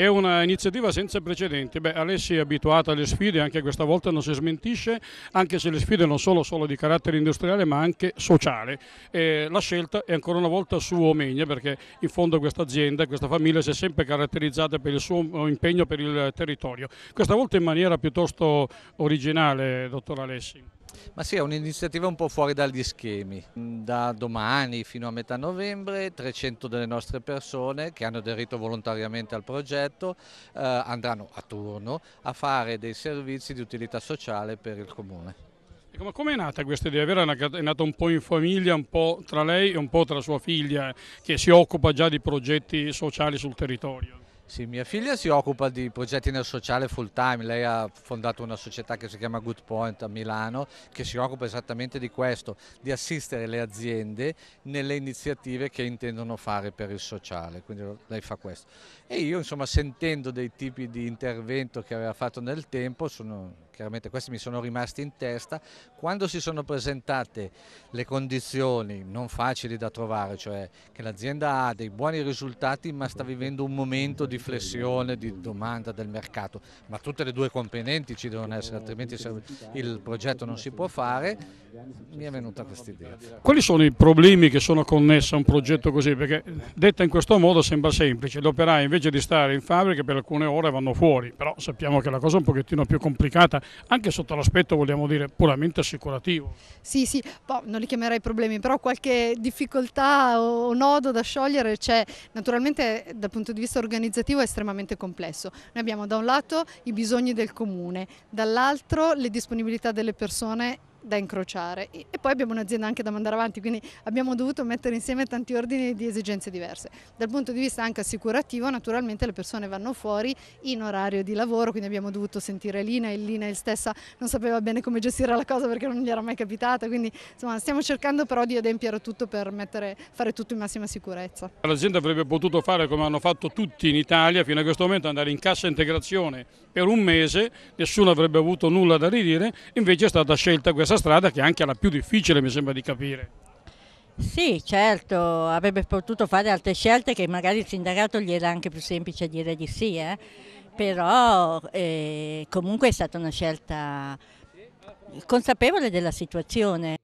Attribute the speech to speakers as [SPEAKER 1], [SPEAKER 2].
[SPEAKER 1] È un'iniziativa senza precedenti. Beh, Alessi è abituata alle sfide, anche questa volta non si smentisce, anche se le sfide non sono solo di carattere industriale ma anche sociale. Eh, la scelta è ancora una volta su Omegna perché in fondo questa azienda, questa famiglia si è sempre caratterizzata per il suo impegno per il territorio. Questa volta in maniera piuttosto originale, dottor Alessi.
[SPEAKER 2] Ma sì, è un'iniziativa un po' fuori dagli schemi. Da domani fino a metà novembre 300 delle nostre persone che hanno aderito volontariamente al progetto eh, andranno a turno a fare dei servizi di utilità sociale per il comune.
[SPEAKER 1] Ecco, ma come è nata questa idea? È nata un po' in famiglia, un po' tra lei e un po' tra sua figlia che si occupa già di progetti sociali sul territorio.
[SPEAKER 2] Sì, mia figlia si occupa di progetti nel sociale full time, lei ha fondato una società che si chiama Good Point a Milano che si occupa esattamente di questo, di assistere le aziende nelle iniziative che intendono fare per il sociale, quindi lei fa questo. E io insomma sentendo dei tipi di intervento che aveva fatto nel tempo sono chiaramente questi mi sono rimasti in testa, quando si sono presentate le condizioni non facili da trovare, cioè che l'azienda ha dei buoni risultati ma sta vivendo un momento di flessione, di domanda del mercato, ma tutte le due componenti ci devono essere, altrimenti il progetto non si può fare, mi è venuta questa idea.
[SPEAKER 1] Quali sono i problemi che sono connessi a un progetto così? Perché detta in questo modo sembra semplice, gli operai invece di stare in fabbrica per alcune ore vanno fuori, però sappiamo che la cosa è un pochettino più complicata anche sotto l'aspetto vogliamo dire puramente assicurativo.
[SPEAKER 3] Sì, sì, boh, non li chiamerei problemi, però qualche difficoltà o nodo da sciogliere c'è, naturalmente dal punto di vista organizzativo è estremamente complesso. Noi abbiamo da un lato i bisogni del comune, dall'altro le disponibilità delle persone da incrociare e poi abbiamo un'azienda anche da mandare avanti, quindi abbiamo dovuto mettere insieme tanti ordini di esigenze diverse. Dal punto di vista anche assicurativo naturalmente le persone vanno fuori in orario di lavoro, quindi abbiamo dovuto sentire Lina e Lina stessa non sapeva bene come gestire la cosa perché non gli era mai capitata, quindi insomma stiamo cercando però di adempiere tutto per mettere, fare tutto in massima sicurezza.
[SPEAKER 1] L'azienda avrebbe potuto fare come hanno fatto tutti in Italia fino a questo momento, andare in cassa integrazione per un mese, nessuno avrebbe avuto nulla da ridire, invece è stata scelta questa questa strada che è anche la più difficile mi sembra di capire.
[SPEAKER 2] Sì, certo, avrebbe potuto fare altre scelte che magari il sindacato gli era anche più semplice dire di sì, eh? però eh, comunque è stata una scelta consapevole della situazione.